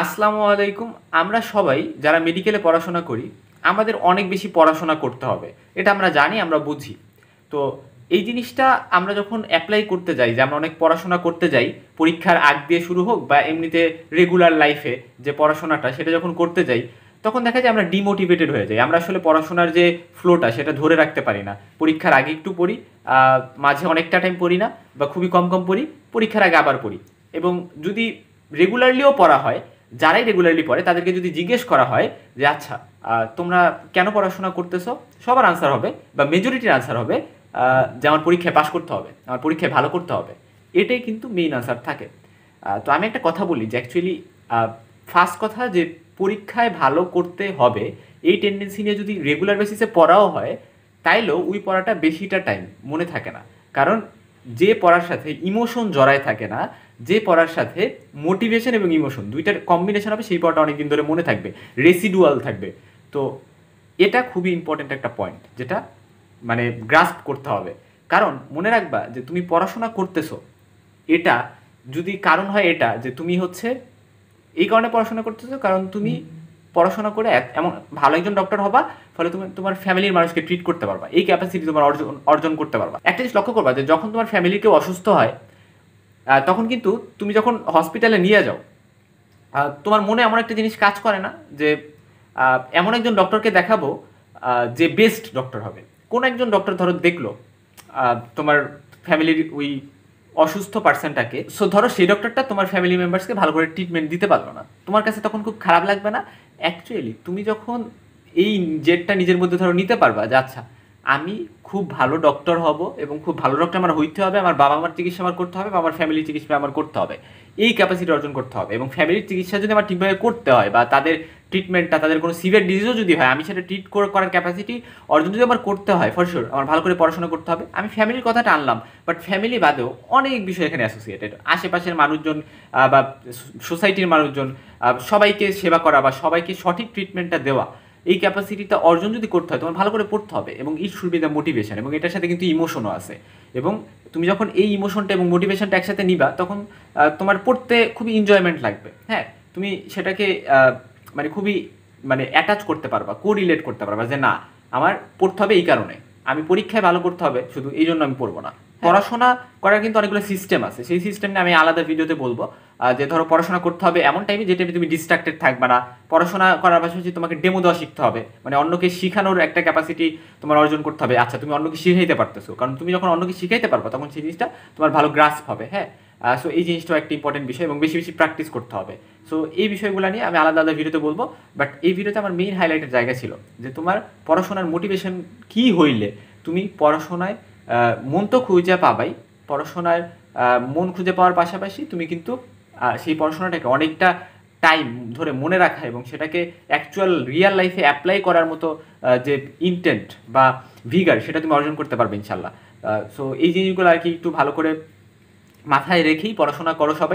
আসসালামু আলাইকুম আমরা সবাই যারা মেডিকেলে পড়াশোনা করি আমাদের অনেক বেশি পড়াশোনা করতে হবে এটা আমরা জানি আমরা বুঝি তো এই জিনিসটা আমরা যখন অ্যাপ্লাই করতে যাই যে আমরা অনেক পড়াশোনা করতে যাই পরীক্ষার আগ দিয়ে শুরু হোক বা এমনিতে রেগুলার লাইফে যে পড়াশোনাটা সেটা যখন করতে যাই তখন দেখা যায় আমরা ডিমোটিভেটেড হয়ে যাই আমরা আসলে পড়াশোনার যে ফ্লোটা সেটা ধরে রাখতে পারি না পরীক্ষার আগে একটু পড়ি মাঝে অনেকটা টাইম পড়ি না বা খুবই কম কম পড়ি পরীক্ষার আগে আবার পড়ি এবং যদি রেগুলারলিও পড়া হয় যারাই রেগুলারলি পড়ে তাদেরকে যদি জিজ্ঞেস করা হয় যে আচ্ছা তোমরা কেন পড়াশোনা করতেছো সবার আনসার হবে বা মেজরিটির আনসার হবে যে আমার পরীক্ষায় পাশ করতে হবে আমার পরীক্ষায় ভালো করতে হবে এটাই কিন্তু মেইন আনসার থাকে তো আমি একটা কথা বলি যে অ্যাকচুয়ালি ফার্স্ট কথা যে পরীক্ষায় ভালো করতে হবে এই টেন্ডেন্সি নিয়ে যদি রেগুলার বেসিসে পড়াও হয় তাইলেও ওই পড়াটা বেশিটা টাইম মনে থাকে না কারণ যে পড়ার সাথে ইমোশন জড়ায় থাকে না যে পড়ার সাথে মোটিভেশন এবং ইমোশন দুইটার কম্বিনেশন হবে সেই পড়াটা অনেকদিন ধরে মনে থাকবে রেসিডুয়াল থাকবে তো এটা খুবই ইম্পর্টেন্ট একটা পয়েন্ট যেটা মানে গ্রাস্প করতে হবে কারণ মনে রাখবা যে তুমি পড়াশোনা করতেছো এটা যদি কারণ হয় এটা যে তুমি হচ্ছে এই কারণে পড়াশোনা করতেছো কারণ তুমি পড়াশোনা করে এমন ভালো একজন ডক্টর হবা ফলে তুমি তোমার ফ্যামিলির মানুষকে ট্রিট করতে পারবা এই ক্যাপাসিটি তোমার অর্জন অর্জন করতে পারবা একটা জিনিস লক্ষ্য করবা যে যখন তোমার ফ্যামিলি কেউ অসুস্থ হয় তখন কিন্তু তুমি যখন হসপিটালে নিয়ে যাও তোমার মনে এমন একটা জিনিস কাজ করে না যে এমন একজন ডক্টরকে দেখাবো যে বেস্ট ডক্টর হবে কোন একজন ডক্টর ধরো দেখলো তোমার ফ্যামিলির ওই অসুস্থ পার্সনটাকে সো ধরো সেই ডক্টরটা তোমার ফ্যামিলি মেম্বার্সকে ভালো করে ট্রিটমেন্ট দিতে পারলো না তোমার কাছে তখন খুব খারাপ লাগবে না অ্যাকচুয়ালি তুমি যখন এই জেটটা নিজের মধ্যে ধরো নিতে পারবা যে আচ্ছা আমি খুব ভালো ডক্টর হব এবং খুব ভালো ডক্টর আমার হইতে হবে আমার বাবা মার চিকিৎসা আমার করতে হবে বা আমার ফ্যামিলির চিকিৎসা আমার করতে হবে এই ক্যাপাসিটি অর্জন করতে হবে এবং ফ্যামিলির চিকিৎসা যদি আমার ঠিকভাবে করতে হয় বা তাদের ট্রিটমেন্টটা তাদের কোনো সিভিয়ার ডিজিজও যদি হয় আমি সেটা ট্রিট করার ক্যাপাসিটি অর্জন যদি আমার করতে হয় ফর শিওর আমার ভালো করে পড়াশোনা করতে হবে আমি ফ্যামিলির কথাটা আনলাম বাট ফ্যামিলি বাদেও অনেক বিষয় এখানে অ্যাসোসিয়েটেড আশেপাশের মানুষজন বা সোসাইটির মানুষজন সবাইকে সেবা করা বা সবাইকে সঠিক ট্রিটমেন্টটা দেওয়া এই ক্যাপাসিটিটা অর্জন যদি করতে হয় তোমার ভালো করে পড়তে হবে এবং it should be the motivation এবং এটার সাথে কিন্তু ইমোশনও আছে এবং তুমি যখন এই ইমোশনটা এবং মোটিভেশনটা একসাথে নিবা তখন তোমার পড়তে খুবই এনজয়মেন্ট লাগবে হ্যাঁ তুমি সেটাকে মানে খুবই মানে অ্যাটাচ করতে পারবা কো রিলেট করতে পারবা যে না আমার পড়তে হবে এই কারণে আমি পরীক্ষায় ভালো করতে হবে শুধু এই জন্য আমি পড়বো না হ্যাঁ। পড়াশোনা করার কিন্তু অনেকগুলো সিস্টেম আছে সেই সিস্টেম নিয়ে আমি আলাদা ভিডিওতে বলবো যে ধরো পড়াশোনা করতে হবে এমন টাইমে যে টাইমে তুমি ডিস্ট্রাক্টেড থাকবে না পড়াশোনা করার পাশাপাশি তোমাকে ডেমো দেওয়া শিখতে হবে মানে অন্যকে শিখানোর একটা ক্যাপাসিটি তোমার অর্জন করতে হবে আচ্ছা তুমি অন্যকে শিখাইতে পারতেছো কারণ তুমি যখন অন্যকে শিখাইতে পারবে তখন সেই জিনিসটা তোমার ভালো গ্রাস হবে হ্যাঁ সো এই জিনিসটাও একটা ইম্পর্টেন্ট বিষয় এবং বেশি বেশি প্র্যাকটিস করতে হবে সো এই বিষয়গুলো নিয়ে আমি আলাদা আলাদা ভিডিওতে বলবো বাট এই ভিডিওতে আমার মেইন হাইলাইটের জায়গা ছিল যে তোমার পড়াশোনার মোটিভেশন কী হইলে তুমি পড়াশোনায় মন তো খুঁজে পাবাই পড়াশোনার মন খুঁজে পাওয়ার পাশাপাশি তুমি কিন্তু সেই পড়াশোনাটাকে অনেকটা টাইম ধরে মনে রাখা এবং সেটাকে অ্যাকচুয়াল রিয়েল লাইফে অ্যাপ্লাই করার মতো যে ইন্টেন্ট বা ভিগার সেটা তুমি অর্জন করতে পারবে ইনশাল্লাহ সো এই জিনিসগুলো আর কি একটু ভালো করে মাথায় রেখেই পড়াশোনা করো সবাই